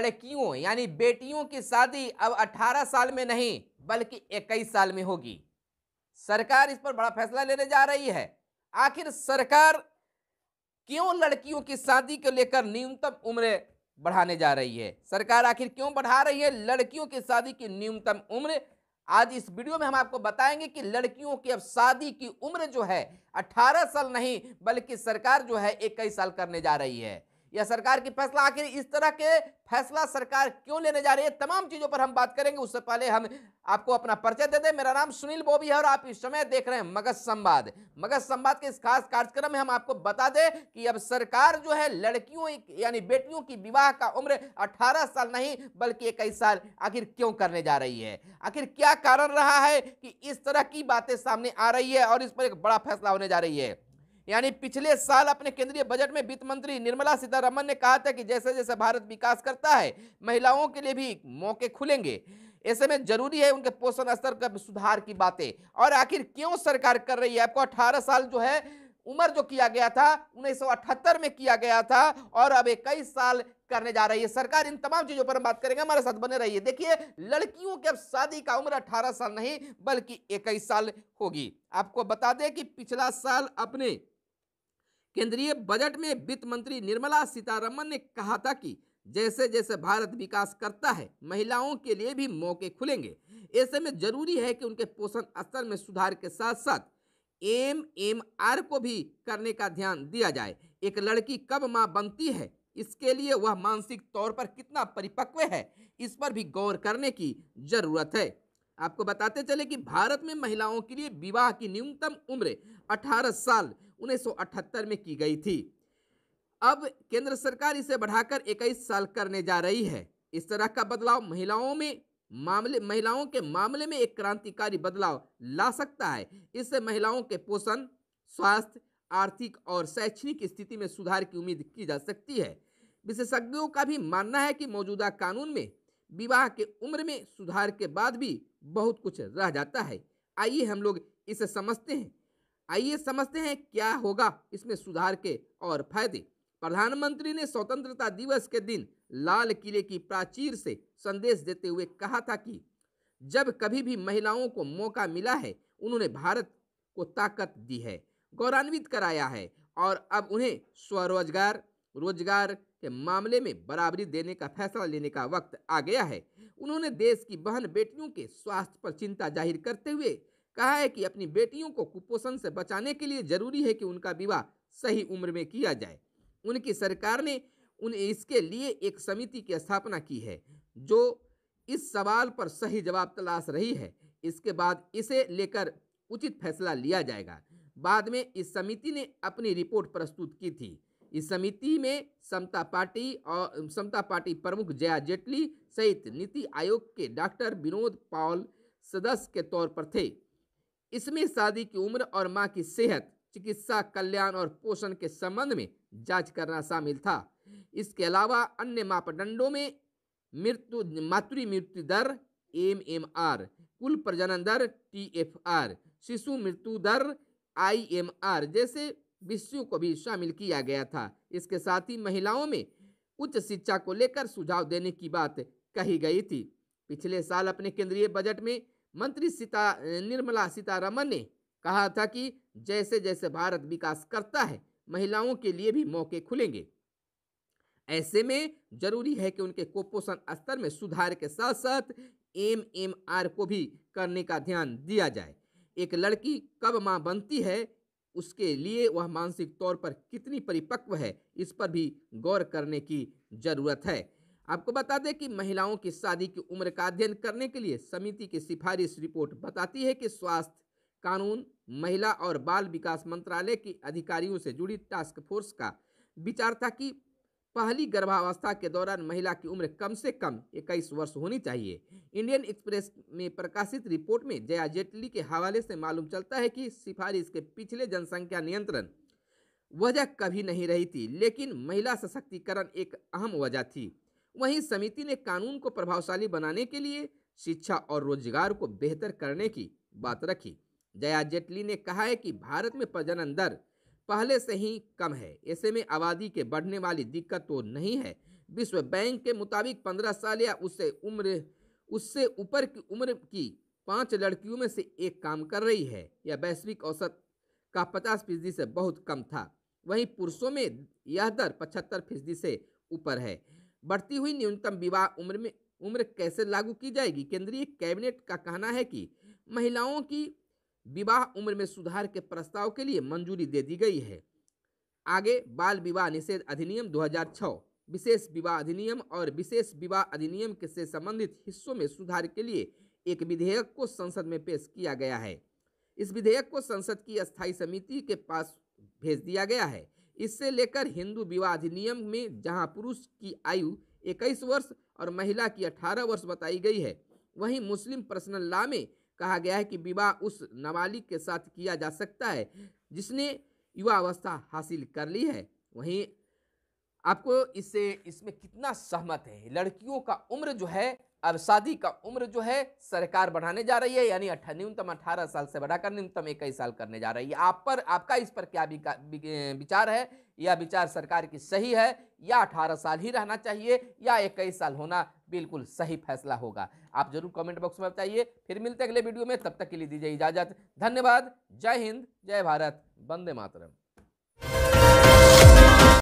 लड़कियों यानी बेटियों की शादी अब 18 साल में नहीं बल्कि 21 साल में होगी सरकार इस पर बड़ा फैसला लेने जा रही है आखिर सरकार क्यों लड़कियों की शादी को लेकर न्यूनतम उम्र बढ़ाने जा रही है सरकार आखिर क्यों बढ़ा रही है लड़कियों की शादी की न्यूनतम उम्र आज इस वीडियो में हम आपको बताएंगे कि लड़कियों की अब शादी की उम्र जो है 18 साल नहीं बल्कि सरकार जो है 21 साल करने जा रही है या सरकार की फैसला आखिर इस तरह के फैसला सरकार क्यों लेने जा रही है तमाम चीज़ों पर हम बात करेंगे उससे पहले हम आपको अपना परिचय दे दें मेरा नाम सुनील बोबी है और आप इस समय देख रहे हैं मगध संवाद मगध संवाद के इस खास कार्यक्रम में हम आपको बता दें कि अब सरकार जो है लड़कियों यानी बेटियों की विवाह का उम्र अठारह साल नहीं बल्कि इक्कीस साल आखिर क्यों करने जा रही है आखिर क्या कारण रहा है कि इस तरह की बातें सामने आ रही है और इस पर एक बड़ा फैसला होने जा रही है यानी पिछले साल अपने केंद्रीय बजट में वित्त मंत्री निर्मला सीतारमन ने कहा था कि जैसे जैसे भारत विकास करता है महिलाओं के लिए भी मौके खुलेंगे ऐसे में जरूरी है उनके पोषण स्तर का सुधार की बातें और आखिर क्यों सरकार कर रही है आपको अठारह साल जो है उम्र जो किया गया था उन्नीस में किया गया था और अब इक्कीस साल करने जा रही है सरकार इन तमाम चीजों पर हम बात करेंगे हमारे साथ बने रहिए देखिए लड़कियों की अब शादी का उम्र 18 साल नहीं बल्कि इक्कीस साल होगी आपको बता दें कि पिछला साल अपने केंद्रीय बजट में वित्त मंत्री निर्मला सीतारमन ने कहा था कि जैसे जैसे भारत विकास करता है महिलाओं के लिए भी मौके खुलेंगे ऐसे में जरूरी है कि उनके पोषण स्तर में सुधार के साथ साथ एम एम आर को भी करने का ध्यान दिया जाए एक लड़की कब माँ बनती है इसके लिए वह मानसिक तौर पर कितना परिपक्व है इस पर भी गौर करने की जरूरत है आपको बताते चले कि भारत में महिलाओं के लिए विवाह की न्यूनतम उम्र 18 साल 1978 में की गई थी अब केंद्र सरकार इसे बढ़ाकर 21 साल करने जा रही है इस तरह का बदलाव महिलाओं में मामले महिलाओं के मामले में एक क्रांतिकारी बदलाव ला सकता है इससे महिलाओं के पोषण स्वास्थ्य आर्थिक और शैक्षणिक स्थिति में सुधार की उम्मीद की जा सकती है विशेषज्ञों का भी मानना है कि मौजूदा कानून में विवाह के उम्र में सुधार के बाद भी बहुत कुछ रह जाता है आइए हम लोग इसे समझते हैं आइए समझते हैं क्या होगा इसमें सुधार के और फायदे प्रधानमंत्री ने स्वतंत्रता दिवस के दिन लाल किले की प्राचीर से संदेश देते हुए कहा था कि जब कभी भी महिलाओं को मौका मिला है उन्होंने भारत को ताकत दी है गौरवान्वित कराया है और अब उन्हें स्वरोजगार रोजगार के मामले में बराबरी देने का फैसला लेने का वक्त आ गया है उन्होंने देश की बहन बेटियों के स्वास्थ्य पर चिंता जाहिर करते हुए कहा है कि अपनी बेटियों को कुपोषण से बचाने के लिए जरूरी है कि उनका विवाह सही उम्र में किया जाए उनकी सरकार ने उन इसके लिए एक समिति की स्थापना की है जो इस सवाल पर सही जवाब तलाश रही है इसके बाद इसे लेकर उचित फैसला लिया जाएगा बाद में इस समिति ने अपनी रिपोर्ट प्रस्तुत की थी इस समिति में समता पार्टी और समता पार्टी प्रमुख जया जेटली सहित नीति आयोग के डॉक्टर विनोद पॉल सदस्य के तौर पर थे इसमें शादी की उम्र और मां की सेहत चिकित्सा कल्याण और पोषण के संबंध में जांच करना शामिल था इसके अलावा अन्य मापदंडों में मृत्यु मातृ मृत्यु दर एम एम आर कुल प्रजनन दर टी एफ आर शिशु मृत्यु दर आई एम आर जैसे विषयों को भी शामिल किया गया था इसके साथ ही महिलाओं में उच्च शिक्षा को लेकर सुझाव देने की बात कही गई थी पिछले साल अपने केंद्रीय बजट में मंत्री सीता निर्मला सीतारमन ने कहा था कि जैसे जैसे भारत विकास करता है महिलाओं के लिए भी मौके खुलेंगे ऐसे में जरूरी है कि उनके कुपोषण स्तर में सुधार के साथ साथ एम एम आर को भी करने का ध्यान दिया जाए एक लड़की कब माँ बनती है उसके लिए वह मानसिक तौर पर कितनी परिपक्व है इस पर भी गौर करने की जरूरत है आपको बता दें कि महिलाओं की शादी की उम्र का अध्ययन करने के लिए समिति की सिफारिश रिपोर्ट बताती है कि स्वास्थ्य कानून महिला और बाल विकास मंत्रालय के अधिकारियों से जुड़ी टास्क फोर्स का विचार था कि पहली गर्भावस्था के दौरान महिला की उम्र कम से कम इक्कीस वर्ष होनी चाहिए इंडियन एक्सप्रेस में प्रकाशित रिपोर्ट में जया जेटली के हवाले से मालूम चलता है कि सिफारिश के पिछले जनसंख्या नियंत्रण वजह कभी नहीं रही थी लेकिन महिला सशक्तिकरण एक अहम वजह थी वहीं समिति ने कानून को प्रभावशाली बनाने के लिए शिक्षा और रोजगार को बेहतर करने की बात रखी जया जेटली ने कहा है कि भारत में प्रजनन दर पहले से ही कम है ऐसे में आबादी के बढ़ने वाली दिक्कत तो नहीं है विश्व बैंक के मुताबिक पंद्रह साल या उससे उम्र उससे ऊपर की उम्र की पांच लड़कियों में से एक काम कर रही है यह वैश्विक औसत का पचास फीसदी से बहुत कम था वहीं पुरुषों में यह दर पचहत्तर फीसदी से ऊपर है बढ़ती हुई न्यूनतम विवाह उम्र में उम्र कैसे लागू की जाएगी केंद्रीय कैबिनेट का कहना है कि महिलाओं की विवाह उम्र में सुधार के प्रस्ताव के लिए मंजूरी दे दी गई है आगे बाल विवाह निषेध अधिनियम 2006 विशेष विवाह अधिनियम और विशेष विवाह अधिनियम के से संबंधित हिस्सों में सुधार के लिए एक विधेयक को संसद में पेश किया गया है इस विधेयक को संसद की स्थायी समिति के पास भेज दिया गया है इससे लेकर हिंदू विवाह अधिनियम में जहां पुरुष की आयु 21 वर्ष और महिला की 18 वर्ष बताई गई है वहीं मुस्लिम पर्सनल लॉ में कहा गया है कि विवाह उस नाबालिग के साथ किया जा सकता है जिसने युवावस्था हासिल कर ली है वहीं आपको इससे इसमें कितना सहमत है लड़कियों का उम्र जो है अब शादी का उम्र जो है सरकार बढ़ाने जा रही है यानी न्यूनतम अठारह साल से बढ़ाकर न्यूनतम इक्कीस साल करने जा रही है आप पर आपका इस पर क्या विचार है यह विचार सरकार की सही है या अठारह साल ही रहना चाहिए या इक्कीस साल होना बिल्कुल सही फैसला होगा आप जरूर कमेंट बॉक्स में बताइए फिर मिलते हैं अगले वीडियो में तब तक के लिए दीजिए इजाजत धन्यवाद जय हिंद जय भारत वंदे मातरम